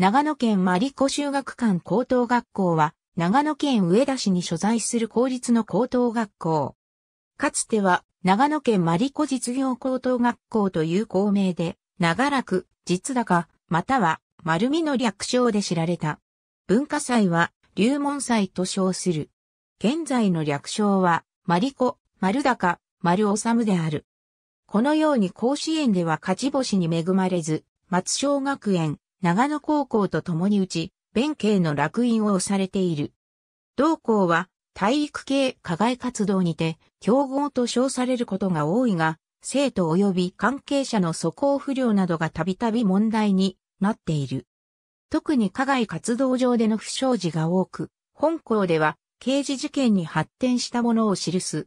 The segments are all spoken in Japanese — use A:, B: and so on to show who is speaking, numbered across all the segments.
A: 長野県マリコ修学館高等学校は、長野県上田市に所在する公立の高等学校。かつては、長野県マリコ実業高等学校という校名で、長らく、実高、または、丸見の略称で知られた。文化祭は、龍門祭と称する。現在の略称は、マリコ、丸高、丸治である。このように甲子園では勝ち星に恵まれず、松小学園、長野高校と共に打ち、弁慶の楽印を押されている。同校は体育系課外活動にて、競合と称されることが多いが、生徒及び関係者の素行不良などがたびたび問題になっている。特に課外活動上での不祥事が多く、本校では刑事事件に発展したものを記す。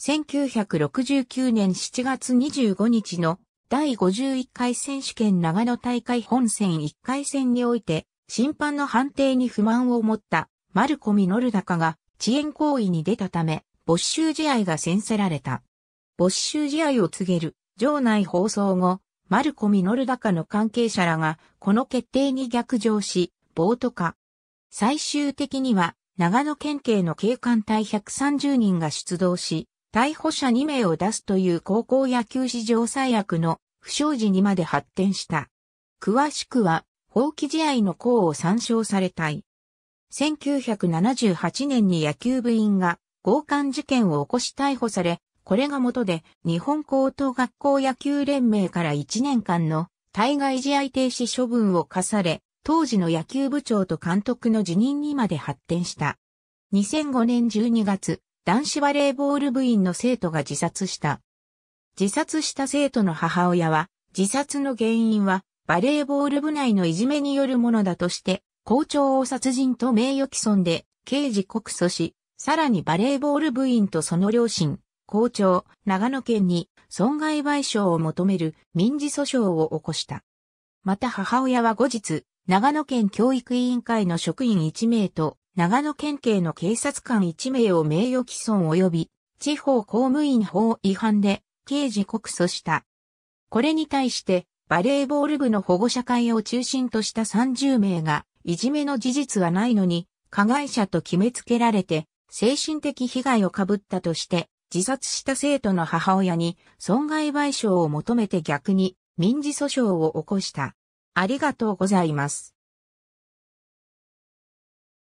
A: 1969年7月25日の第51回選手権長野大会本戦1回戦において、審判の判定に不満を持ったマルコ・ミノルダカが遅延行為に出たため、没収試合が宣せられた。没収試合を告げる、場内放送後、マルコ・ミノルダカの関係者らが、この決定に逆上し、暴徒化。最終的には、長野県警の警官隊130人が出動し、逮捕者2名を出すという高校野球史上最悪の不祥事にまで発展した。詳しくは、放棄試合の項を参照されたい。1978年に野球部員が強姦事件を起こし逮捕され、これが元で日本高等学校野球連盟から1年間の対外試合停止処分を課され、当時の野球部長と監督の辞任にまで発展した。2005年12月、男子バレーボール部員の生徒が自殺した。自殺した生徒の母親は、自殺の原因は、バレーボール部内のいじめによるものだとして、校長を殺人と名誉毀損で、刑事告訴し、さらにバレーボール部員とその両親、校長、長野県に損害賠償を求める民事訴訟を起こした。また母親は後日、長野県教育委員会の職員1名と長野県警の警察官1名を名誉毀損及び地方公務員法違反で刑事告訴した。これに対して、バレーボール部の保護者会を中心とした30名が、いじめの事実はないのに、加害者と決めつけられて、精神的被害を被ったとして、自殺した生徒の母親に損害賠償を求めて逆に民事訴訟を起こした。ありがとうございます。